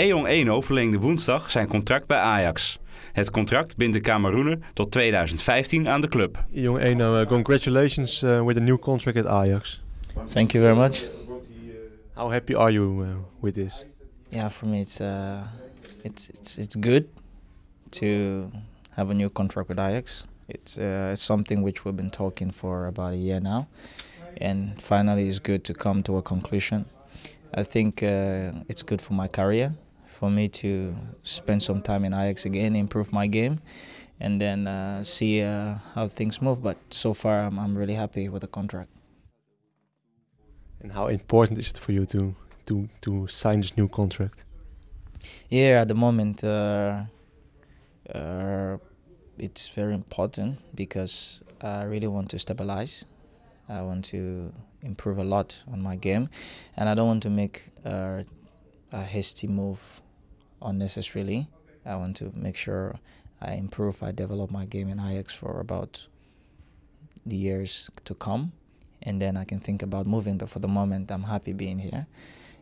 Eon Eno verlengde woensdag zijn contract bij Ajax. Het contract bindt de Cameroener tot 2015 aan de club. Eon Eno, eh, congratulations eh, with a new contract at Ajax. Thank you very much. How happy are you eh, with this? Yeah, for me it's uh, it's it's good to have a new contract with Ajax. It's uh, something which we've been talking for about a year now, and finally it's good to come to a conclusion. I think uh, it's good for my career. for me to spend some time in Ajax again, improve my game, and then uh, see uh, how things move. But so far, I'm, I'm really happy with the contract. And how important is it for you to to to sign this new contract? Yeah, at the moment, uh, uh it's very important because I really want to stabilize. I want to improve a lot on my game, and I don't want to make uh, a hasty move unnecessarily. I want to make sure I improve, I develop my game in IX for about the years to come, and then I can think about moving. But for the moment, I'm happy being here,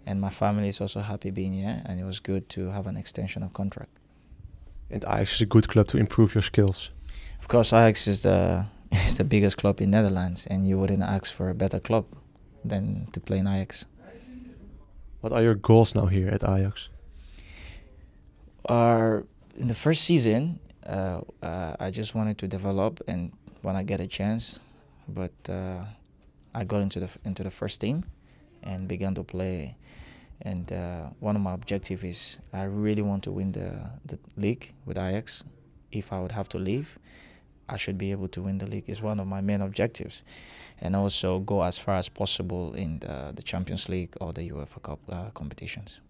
and my family is also happy being here, and it was good to have an extension of contract. And Ajax is a good club to improve your skills. Of course, Ajax is the is the biggest club in Netherlands, and you wouldn't ask for a better club than to play in Ajax. What are your goals now here at Ajax? Our, in the first season, uh, uh, I just wanted to develop and when I get a chance, but uh, I got into the into the first team and began to play. And uh, one of my objectives is I really want to win the, the league with Ajax if I would have to leave. I should be able to win the league is one of my main objectives, and also go as far as possible in the, the Champions League or the UEFA Cup uh, competitions.